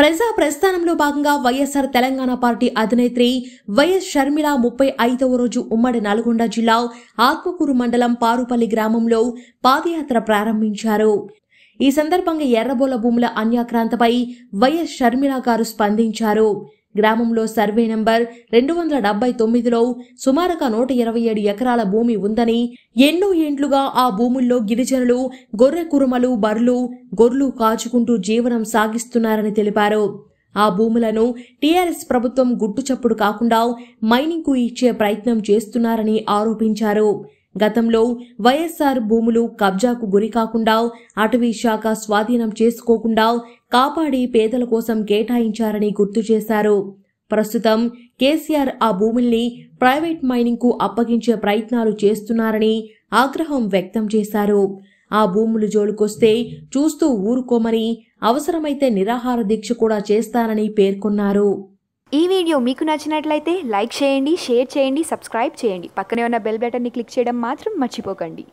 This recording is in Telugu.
ప్రజా ప్రస్థానంలో భాగంగా వైఎస్ఆర్ తెలంగాణ పార్టీ అధినేత్రి వైఎస్ షర్మిల ముప్పై ఐదవ రోజు ఉమ్మడి నల్గొండ జిల్లా ఆత్మకూరు మండలం పారుపల్లి గ్రామంలో పాదయాత్ర ప్రారంభించారు ఈ సందర్భంగా ఎర్రబోల భూముల అన్యాక్రాంతపై వైఎస్ షర్మిల గారు స్పందించారు గ్రామంలో సర్వే నంబర్ రెండు వందల డెబ్బై తొమ్మిదిలో సుమారుగా నూట ఇరవై ఏడు ఎకరాల భూమి ఉందని ఎన్నో ఏండ్లుగా ఆ భూముల్లో గిరిజనులు గొర్రె కురుమలు బర్లు గొర్రెలు కాచుకుంటూ జీవనం సాగిస్తున్నారని తెలిపారు ఆ భూములను టీఆర్ఎస్ ప్రభుత్వం గుట్టుచప్పుడు కాకుండా మైనింగ్కు ఇచ్చే ప్రయత్నం చేస్తున్నారని ఆరోపించారు గతంలో వైఎస్సార్ భూములు కబ్జాకు గురి కాకుండా అటవీ శాఖ స్వాధీనం చేసుకోకుండా కాపాడి పేదల కోసం కేటాయించారని గుర్తు చేశారు ప్రస్తుతం కేసీఆర్ ఆ భూముల్ని ప్రైవేట్ మైనింగ్కు అప్పగించే ప్రయత్నాలు చేస్తున్నారని ఆగ్రహం వ్యక్తం చేశారు ఆ భూములు జోలుకొస్తే చూస్తూ ఊరుకోమని అవసరమైతే నిరాహార దీక్ష కూడా చేస్తారని పేర్కొన్నారు ఈ వీడియో మీకు నచ్చినట్లయితే లైక్ చేయండి షేర్ చేయండి సబ్స్క్రైబ్ చేయండి పక్కనే ఉన్న బెల్ బటన్ని క్లిక్ చేయడం మాత్రం మర్చిపోకండి